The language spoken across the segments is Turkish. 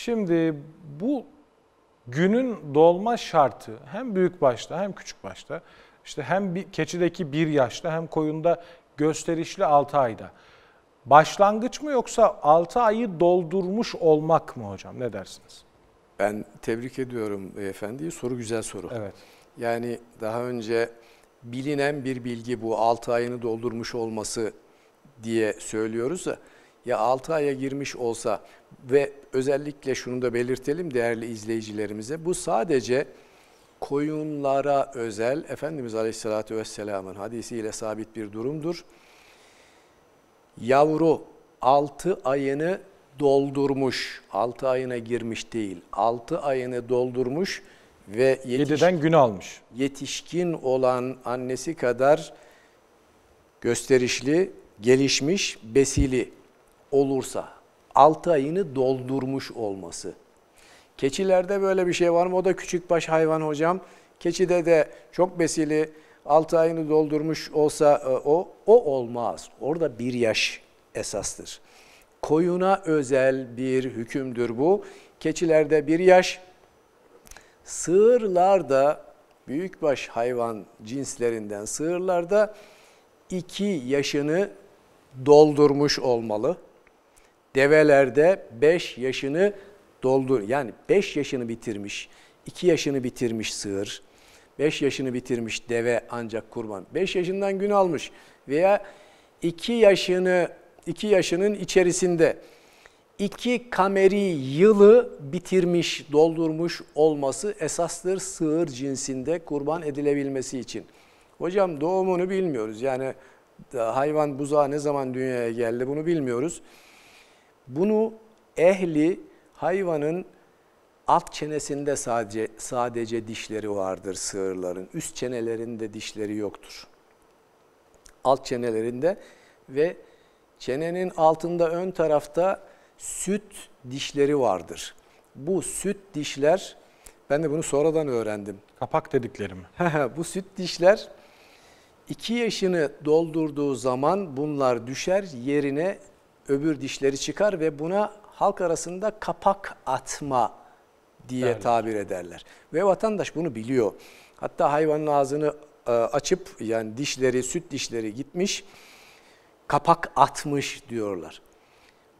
Şimdi bu günün dolma şartı hem büyük başta hem küçük başta işte hem bir, keçideki bir yaşta hem koyunda gösterişli 6 ayda. Başlangıç mı yoksa 6 ayı doldurmuş olmak mı hocam? Ne dersiniz? Ben tebrik ediyorum beyefendiyi. Soru güzel soru. Evet. Yani daha önce bilinen bir bilgi bu 6 ayını doldurmuş olması diye söylüyoruz da ya 6 aya girmiş olsa ve özellikle şunu da belirtelim değerli izleyicilerimize bu sadece koyunlara özel Efendimiz Aleyhisselatü Vesselam'ın hadisiyle sabit bir durumdur. Yavru 6 ayını doldurmuş, 6 ayına girmiş değil, 6 ayını doldurmuş ve yetiş, gün almış. Yetişkin olan annesi kadar gösterişli, gelişmiş, besili olursa 6 ayını doldurmuş olması. Keçilerde böyle bir şey var mı? O da küçük baş hayvan hocam. Keçide de çok besili 6 ayını doldurmuş olsa e, o, o olmaz. Orada bir yaş esastır. Koyuna özel bir hükümdür bu. Keçilerde bir yaş, sığırlarda büyükbaş hayvan cinslerinden sığırlarda 2 yaşını doldurmuş olmalı develerde 5 yaşını doldur. Yani 5 yaşını bitirmiş, 2 yaşını bitirmiş sığır, 5 yaşını bitirmiş deve ancak kurban. 5 yaşından gün almış veya 2 yaşını 2 yaşının içerisinde 2 kameri yılı bitirmiş, doldurmuş olması esastır sığır cinsinde kurban edilebilmesi için. Hocam doğumunu bilmiyoruz. Yani hayvan buzağı ne zaman dünyaya geldi bunu bilmiyoruz. Bunu ehli hayvanın alt çenesinde sadece, sadece dişleri vardır sığırların. Üst çenelerinde dişleri yoktur. Alt çenelerinde ve çenenin altında ön tarafta süt dişleri vardır. Bu süt dişler, ben de bunu sonradan öğrendim. Kapak dedikleri mi? Bu süt dişler 2 yaşını doldurduğu zaman bunlar düşer yerine öbür dişleri çıkar ve buna halk arasında kapak atma diye Derler. tabir ederler. Ve vatandaş bunu biliyor. Hatta hayvanın ağzını e, açıp yani dişleri, süt dişleri gitmiş, kapak atmış diyorlar.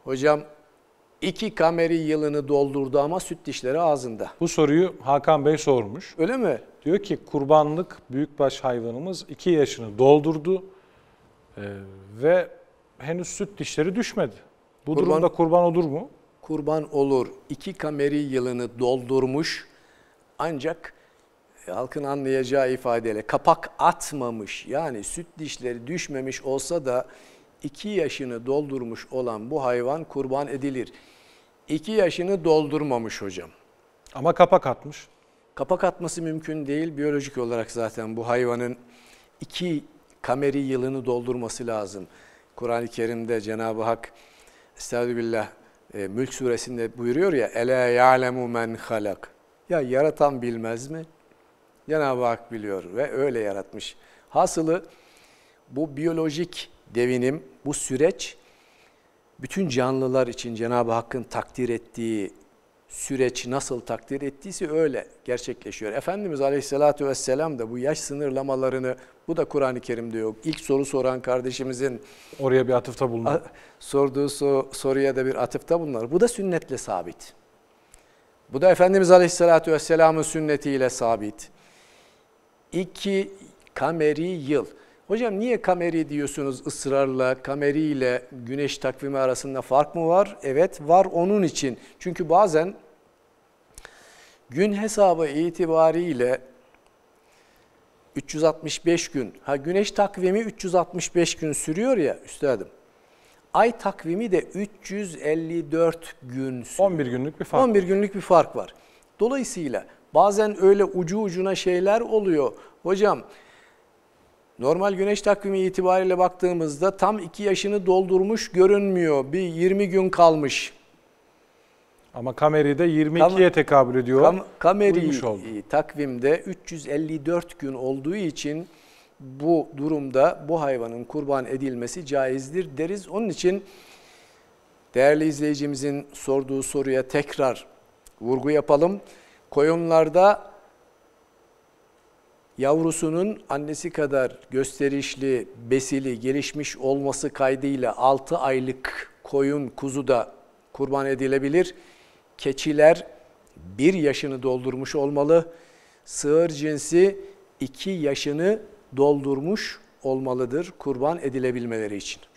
Hocam iki kameri yılını doldurdu ama süt dişleri ağzında. Bu soruyu Hakan Bey sormuş. Öyle mi? Diyor ki kurbanlık büyükbaş hayvanımız iki yaşını doldurdu ee, ve henüz süt dişleri düşmedi. Bu kurban, durumda kurban olur mu? Kurban olur. İki kameri yılını doldurmuş ancak e, halkın anlayacağı ifadeyle kapak atmamış yani süt dişleri düşmemiş olsa da iki yaşını doldurmuş olan bu hayvan kurban edilir. İki yaşını doldurmamış hocam. Ama kapak atmış. Kapak atması mümkün değil. Biyolojik olarak zaten bu hayvanın iki kameri yılını doldurması lazım. Kur'an-ı Kerim'de Cenab-ı Hak Estağfirullah e, Mülk suresinde buyuruyor ya ele ya'lemu men halak. Ya yaratan bilmez mi? Cenab-ı Hak biliyor ve öyle yaratmış. Hasılı bu biyolojik devinim, bu süreç bütün canlılar için Cenab-ı Hakk'ın takdir ettiği süreç nasıl takdir ettiyse öyle gerçekleşiyor. Efendimiz Aleyhisselatü Vesselam da bu yaş sınırlamalarını, bu da Kur'an-ı Kerim'de yok. İlk soru soran kardeşimizin oraya bir atıfta bulunur. Sorduğu soruya da bir atıfta bulunur. Bu da sünnetle sabit. Bu da Efendimiz Aleyhisselatü Vesselam'ın sünnetiyle sabit. İki kameri yıl. Hocam niye kameri diyorsunuz ısrarla, kameri ile güneş takvimi arasında fark mı var? Evet var onun için. Çünkü bazen gün hesabı itibariyle 365 gün, ha güneş takvimi 365 gün sürüyor ya üstadım. Ay takvimi de 354 gün sürüyor. 11 günlük bir fark 11 günlük bir fark var. Dolayısıyla bazen öyle ucu ucuna şeyler oluyor. Hocam Normal güneş takvimi itibariyle baktığımızda tam 2 yaşını doldurmuş görünmüyor. Bir 20 gün kalmış. Ama Kameri'de 22'ye Kam tekabül ediyor. Kam Kameri e, takvimde 354 gün olduğu için bu durumda bu hayvanın kurban edilmesi caizdir deriz. Onun için değerli izleyicimizin sorduğu soruya tekrar vurgu yapalım. Koyunlarda yavrusunun annesi kadar gösterişli, besili, gelişmiş olması kaydıyla 6 aylık koyun, kuzu da kurban edilebilir. Keçiler 1 yaşını doldurmuş olmalı. Sığır cinsi 2 yaşını doldurmuş olmalıdır kurban edilebilmeleri için.